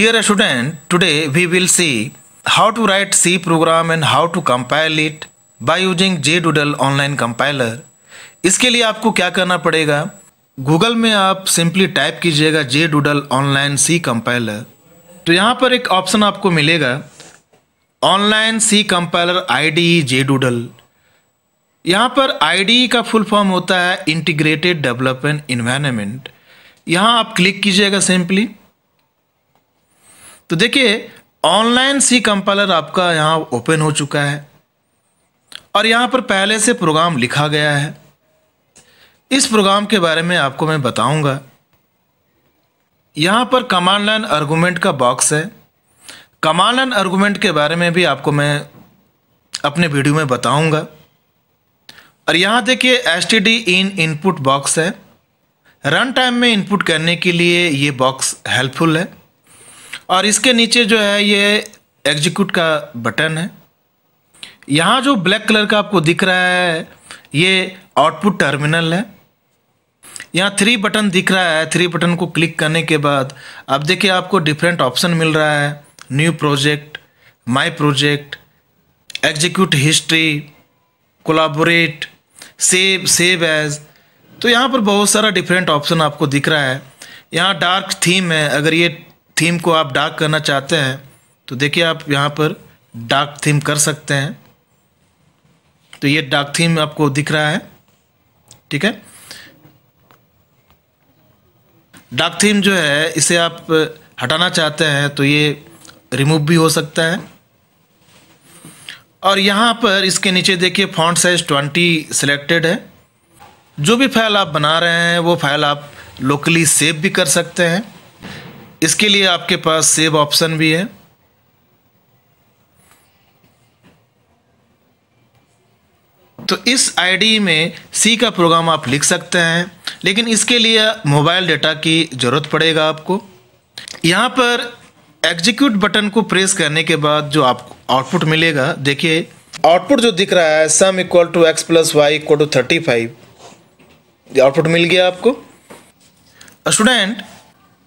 Dear student, today we will see how to write C program and how to compile it by using JDoodle online compiler. इसके लिए आपको क्या करना पड़ेगा google में आप simply type कीजिएगा jdoodle online c compiler compiler तो यहाँ पर एक ऑप्शन आपको मिलेगा ऑनलाइन सी कंपाइलर आईडीई जे यहाँ पर IDE का फुल फॉर्म होता है इंटीग्रेटेड डेवलपमेंट इन्वायरमेंट यहाँ आप क्लिक कीजिएगा सिंपली तो देखिए ऑनलाइन सी कंपाइलर आपका यहाँ ओपन हो चुका है और यहाँ पर पहले से प्रोग्राम लिखा गया है इस प्रोग्राम के बारे में आपको मैं बताऊंगा यहाँ पर कमांड लाइन आर्गूमेंट का बॉक्स है कमांड लाइन आर्गूमेंट के बारे में भी आपको मैं अपने वीडियो में बताऊंगा और यहाँ देखिए S T D in input box है रन टाइम में इनपुट करने के लिए ये बॉक्स हेल्पफुल है और इसके नीचे जो है ये एग्जीक्यूट का बटन है यहाँ जो ब्लैक कलर का आपको दिख रहा है ये आउटपुट टर्मिनल है यहाँ थ्री बटन दिख रहा है थ्री बटन को क्लिक करने के बाद अब देखिए आपको डिफरेंट ऑप्शन मिल रहा है new project my project execute history collaborate save save as तो यहाँ पर बहुत सारा डिफरेंट ऑप्शन आपको दिख रहा है यहाँ डार्क थीम है अगर ये थीम को आप डार्क करना चाहते हैं तो देखिए आप यहाँ पर डार्क थीम कर सकते हैं तो ये डार्क थीम आपको दिख रहा है ठीक है डार्क थीम जो है इसे आप हटाना चाहते हैं तो ये रिमूव भी हो सकता है और यहाँ पर इसके नीचे देखिए फॉन्ट साइज़ ट्वेंटी सिलेक्टेड है जो भी फाइल आप बना रहे हैं वो फाइल आप लोकली सेव भी कर सकते हैं इसके लिए आपके पास सेव ऑप्शन भी है तो इस आईडी में सी का प्रोग्राम आप लिख सकते हैं लेकिन इसके लिए मोबाइल डाटा की ज़रूरत पड़ेगा आपको यहां पर एग्जीक्यूट बटन को प्रेस करने के बाद जो आपको आउटपुट मिलेगा देखिए आउटपुट जो दिख रहा है sum equal to X plus Y equal to thirty five output मिल गया आपको स्टूडेंट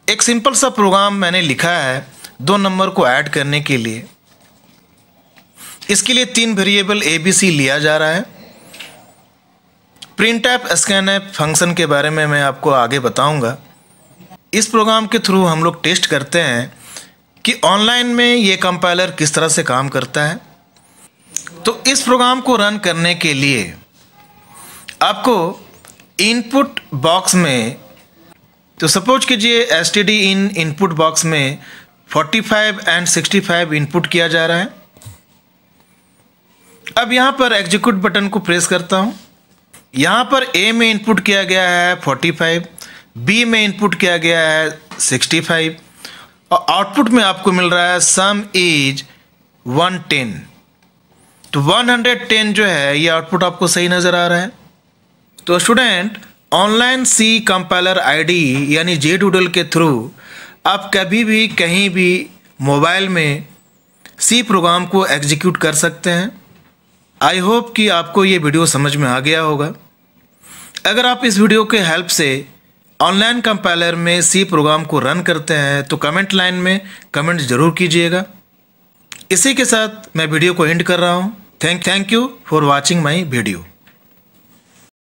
एक सिंपल सा प्रोग्राम मैंने लिखा है दो नंबर को ऐड करने के लिए इसके लिए तीन वेरिएबल ए बी सी लिया जा रहा है print app scan app function के बारे में मैं आपको आगे बताऊंगा इस प्रोग्राम के थ्रू हम लोग टेस्ट करते हैं कि ऑनलाइन में ये कंपाइलर किस तरह से काम करता है तो इस प्रोग्राम को रन करने के लिए आपको इनपुट बॉक्स में तो सपोज कीजिए S T D in input box में 45 एंड 65 इनपुट किया जा रहा है अब यहां पर एग्जीक्यूट बटन को प्रेस करता हूं यहां पर ए में इनपुट किया गया है 45 बी में इनपुट किया गया है 65 और आउटपुट में आपको मिल रहा है सम इज 110 तो 110 जो है ये आउटपुट आपको सही नज़र आ रहा है तो student online C compiler ID यानी जे डूडल के थ्रू आप कभी भी कहीं भी मोबाइल में सी प्रोग्राम को एग्जीक्यूट कर सकते हैं आई होप कि आपको ये वीडियो समझ में आ गया होगा अगर आप इस वीडियो के हेल्प से ऑनलाइन कंपाइलर में सी प्रोग्राम को रन करते हैं तो कमेंट लाइन में कमेंट ज़रूर कीजिएगा इसी के साथ मैं वीडियो को एंड कर रहा हूँ thank thank you for watching my video